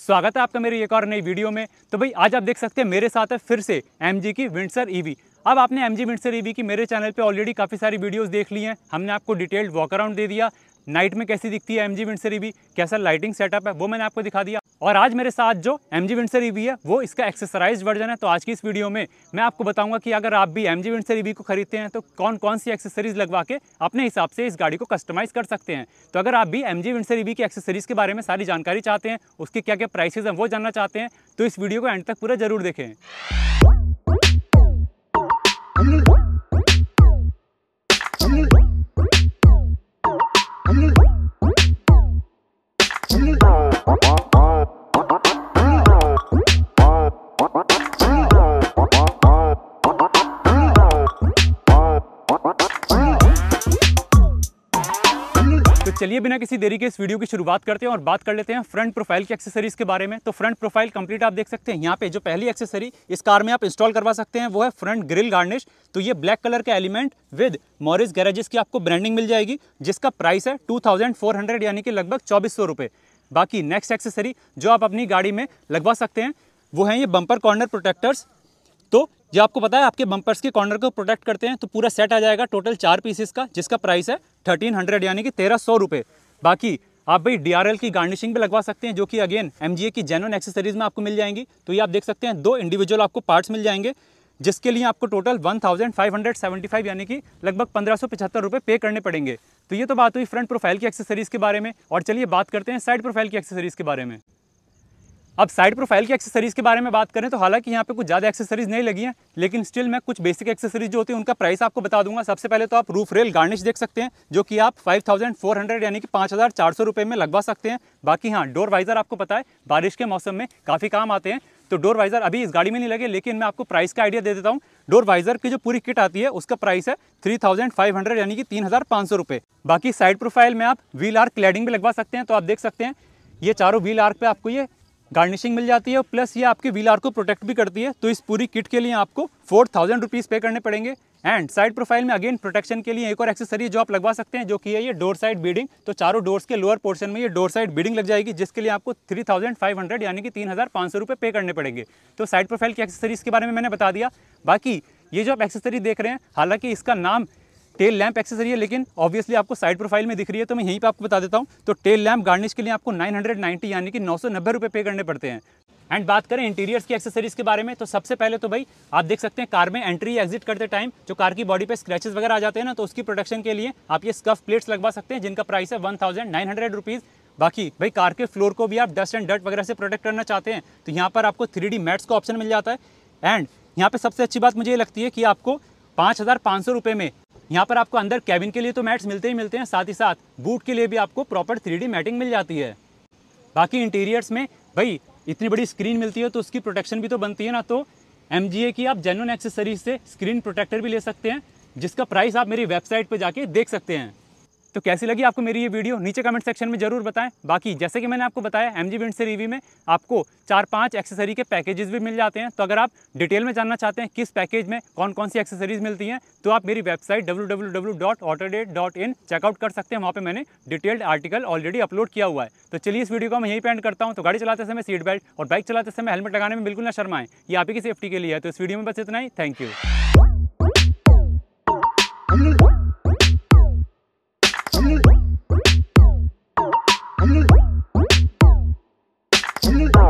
स्वागत है आपका मेरी एक और नई वीडियो में तो भाई आज आप देख सकते हैं मेरे साथ है फिर से एम की विंडसर ईवी e अब आपने एम जी विंडसर ईवी की मेरे चैनल पे ऑलरेडी काफ़ी सारी वीडियोस देख ली हैं हमने आपको डिटेल्ड वॉक अराउंड दे दिया नाइट में कैसी दिखती है एम जी विंडसर भी कैसा लाइटिंग सेटअप है वो मैंने आपको दिखा दिया और आज मेरे साथ जो एम जी विंडसर भी है वो इसका एक्सेसराइज वर्जन है तो आज की इस वीडियो में मैं आपको बताऊंगा कि अगर आप भी एम जी विंडसर को खरीदते हैं तो कौन कौन सी एक्सेसरीज लगवा के अपने हिसाब से इस गाड़ी को कस्टमाइज कर सकते हैं तो अगर आप भी एम जी विंडसर की एक्सेसरीज के बारे में सारी जानकारी चाहते हैं उसके क्या क्या प्राइसेज हैं वो जानना चाहते हैं तो इस वीडियो को एंड तक पूरा जरूर देखें चलिए बिना किसी देरी के इस वीडियो की शुरुआत करते हैं और बात कर लेते हैं फ्रंट प्रोफाइल की एक्सेसरीज के बारे में तो फ्रंट प्रोफाइल कंप्लीट आप देख सकते हैं यहाँ पे जो पहली एक्सेसरी इस कार में आप इंस्टॉल करवा सकते हैं वो है फ्रंट ग्रिल गार्निश तो ये ब्लैक कलर का एलिमेंट विद मॉरिस गैरेजेस की आपको ब्रांडिंग मिल जाएगी जिसका प्राइस है टू यानी कि लगभग चौबीस बाकी नेक्स्ट एक्सेसरी जो आप अपनी गाड़ी में लगवा सकते हैं वो है ये बंपर कॉर्नर प्रोटेक्टर्स तो ये आपको पता है आपके बम्पर्स के कॉर्नर को प्रोटेक्ट करते हैं तो पूरा सेट आ जाएगा टोटल चार पीसेस का जिसका प्राइस है थर्टीन हंड्रेड यानी कि तेरह सौ रुपये बाकी आप भाई डीआरएल की गार्निशिंग भी लगवा सकते हैं जो कि अगेन एमजीए की जेनवन एक्सेसरीज में आपको मिल जाएंगी तो ये आप देख सकते हैं दो इंडिविजुअल आपको पार्ट्स मिल जाएंगे जिसके लिए आपको टोटल फाइव यानी कि लगभग पंद्रह सौ पे करने पड़ेंगे तो ये तो बात हुई फ्रंट प्रोफाइल की एक्सेसरीज़ के बारे में और चलिए बात करते हैं साइड प्रोफाइल की एक्सेसरीज़ के बारे में अब साइड प्रोफाइल की एक्सेसरीज़ के बारे में बात करें तो हालांकि यहाँ पे कुछ ज़्यादा एक्सेसरीज़ नहीं लगी हैं लेकिन स्टिल मैं कुछ बेसिक एक्सेसरीज जो होती है उनका प्राइस आपको बता दूंगा सबसे पहले तो आप रूफ रेल गार्निश देख सकते हैं जो कि आप 5400 यानी कि पाँच रुपए में लगवा सकते हैं बाकी हाँ डोर वाइज़र आपको पता है बारिश के मौसम में काफ़ी काम आते हैं तो डोर वाइज़र अभी इस गाड़ी में नहीं लगे लेकिन मैं आपको प्राइस का आइडिया दे देता हूँ डोर वाइज़र की जो पूरी किट आती है उसका प्राइस है थ्री थाउजेंड फाइव हंड्रेड यानी कि तीन हज़ार पाँच सौ रुपये बाकी साइड प्रोफाइल में आप व्हील आर्क क्लैडिंग भी लगवा सकते हैं तो आप देख सकते हैं ये चारों व्हील आर्क पे आपको ये गार्निशिंग मिल जाती है प्लस ये आपके व्हील आर को प्रोटेक्ट भी करती है तो इस पूरी किट के लिए आपको फोर थाउजेंड रुपीज़ पे करने पड़ेंगे एंड साइड प्रोफाइल में अगेन प्रोटेक्शन के लिए एक और एक्सेसरी जो आप लगवा सकते हैं जो कि है ये डोर साइड बीडिंग तो चारों डोर्स के लोअर पोर्शन में ये डोर साइड बीडिंग लग जाएगी जिसके लिए आपको थ्री थाउजेंड फाइव हंड्रेड यानी कि तीन हज़ार पाँच सौ रुपये पे करने पड़ेंगे तो साइड प्रोफाइल की एक्सेसरीज़ के बारे में मैंने बता दिया बाकी ये जो आप एक्सेसरी देख रहे हैं हालांकि इसका नाम टेल लैंप एक्सेसरी है लेकिन ऑब्वियसली आपको साइड प्रोफाइल में दिख रही है तो मैं यहीं पे आपको बता देता हूँ तो टेल लैंप गार्निश के लिए आपको 990 यानी कि नौ सौ पे करने पड़ते हैं एंड बात करें इंटीरियर्स की एक्सेसरीज के बारे में तो सबसे पहले तो भाई आप देख सकते हैं कार में एंट्री एग्जिट करते टाइम जो कार की बॉडी पे स्क्रैचेस वगैरह आ जाते हैं ना तो उसकी प्रोटेक्शन के लिए आप ये स्कफ प्लेट्स लगवा सकते हैं जिनका प्राइस है one thousand nine hundred rupees बाकी भाई कार के फ्लोर को भी आप डस्ट एंड डट वगैरह से प्रोटेक्ट करना चाहते हैं तो यहाँ पर आपको थ्री डी मैट्स का ऑप्शन मिल जाता है एंड यहाँ पर सबसे अच्छी बात मुझे ये लगती है कि आपको पाँच हज़ार पाँच सौ रुपये में यहाँ पर आपको अंदर कैबिन के लिए तो मैट्स मिलते ही मिलते हैं साथ ही साथ बूट के लिए भी आपको प्रॉपर थ्री मैटिंग मिल जाती है बाकी इंटीरियर्स में भाई इतनी बड़ी स्क्रीन मिलती है तो उसकी प्रोटेक्शन भी तो बनती है ना तो एम की आप जेनुअन एक्सेसरीज से स्क्रीन प्रोटेक्टर भी ले सकते हैं जिसका प्राइस आप मेरी वेबसाइट पर जाके देख सकते हैं तो कैसी लगी आपको मेरी ये वीडियो नीचे कमेंट सेक्शन में जरूर बताएं बाकी जैसे कि मैंने आपको बताया एम जी से रिव्यू में आपको चार पाँच एक्सेसरी के पैकेजेस भी मिल जाते हैं तो अगर आप डिटेल में जानना चाहते हैं किस पैकेज में कौन कौन सी एक्सेसरीज मिलती हैं तो आप मेरी वेबसाइट डब्ल्यू चेकआउट कर सकते हैं वहाँ पर मैंने डिटेल्ड आर्टिकल ऑलरेडी अपलोड किया हुआ है तो चलिए इस वीडियो को मैं यहीं पेंड करता हूँ तो गाड़ी चलाते समय सीट बेल्ट और बाइक चलाते समय हेलमेट लगाने में बिल्कुल ना शर्माएं ये आपकी सेफ्टी के लिए है तो इस वीडियो में बस इतना ही थैंक यू Mm-hmm.